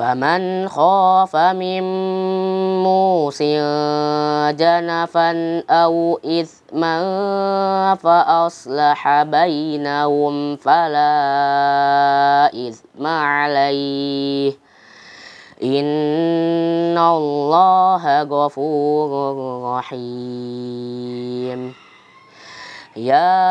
فمن خاف من موس جنفا أو إثما فأصلح بينهم فلا إثم عليه إن الله غفور رحيم يا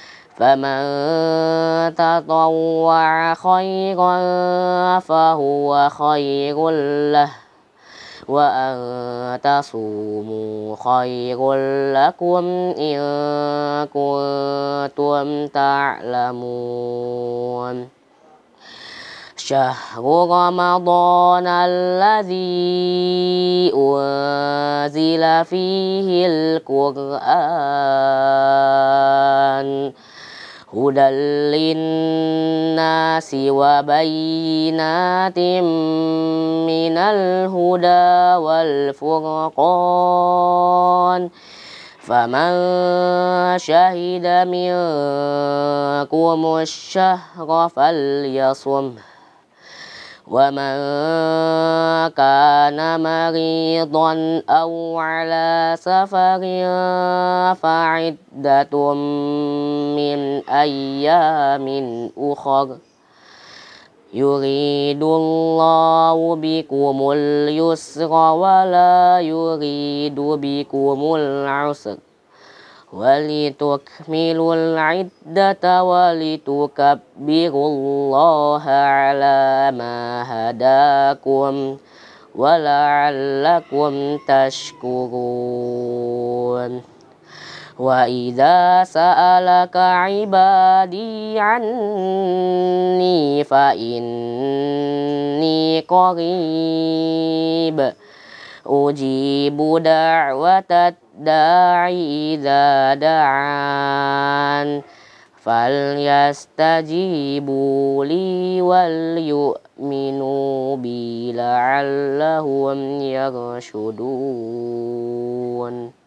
فمن تطوع خيرا فهو خير له وأن تصوموا خير لكم إن كنتم تعلمون شهر رمضان الذي أنزل فيه القرآن هدى للناس وبينات من الهدى والفرقان فمن شهد منكم الشهر فليصمه ومن كان مريضا أو على سفر فعدة من أيام أخر يريد الله بكم اليسر ولا يريد بكم العسر walitukmilu al-iddata walitukabbiru Allah ala ma hadakum wala'allakum tashkurun wa idza sa'alaka 'ibadi fa inni qarib ujibu da'watat الداعي إذا دعان فليستجيبوا لي وليؤمنوا بي لعلهم يرشدون